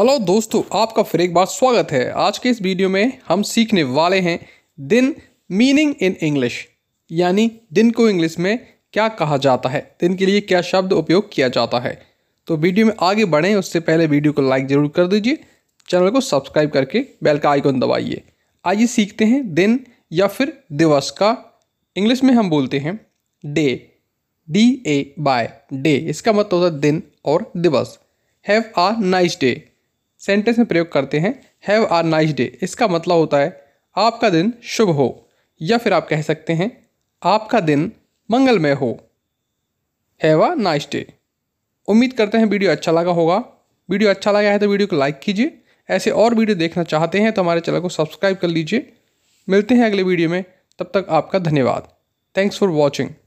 hello दोस्तों आपका फिर एक बार स्वागत है आज के इस वीडियो में हम सीखने वाले हैं दिन मीनिंग इन इंग्लिश यानी दिन को इंग्लिश में क्या कहा जाता है दिन के लिए क्या शब्द उपयोग किया जाता है तो वीडियो में आगे बढ़ें उससे पहले वीडियो को लाइक ज़रूर कर दीजिए चैनल को सब्सक्राइब करके बेल का आइकॉन दबाइए आइए सीखते हैं दिन या फिर दिवस का इंग्लिश में हम बोलते हैं day D A Y day इसका मतलब होता है दिन और दिवस have a nice day sentence में प्रयोग करते हैं हैव आर नाइस डे इसका मतलब होता है आपका दिन शुभ हो या फिर आप कह सकते हैं आपका दिन मंगलमय हो हैव आ नाइस डे उम्मीद करते हैं वीडियो अच्छा लगा होगा वीडियो अच्छा लगा है तो वीडियो को लाइक कीजिए ऐसे और वीडियो देखना चाहते हैं तो हमारे चैनल को सब्सक्राइब कर लीजिए मिलते हैं अगले वीडियो में तब तक आपका धन्यवाद थैंक्स फॉर वॉचिंग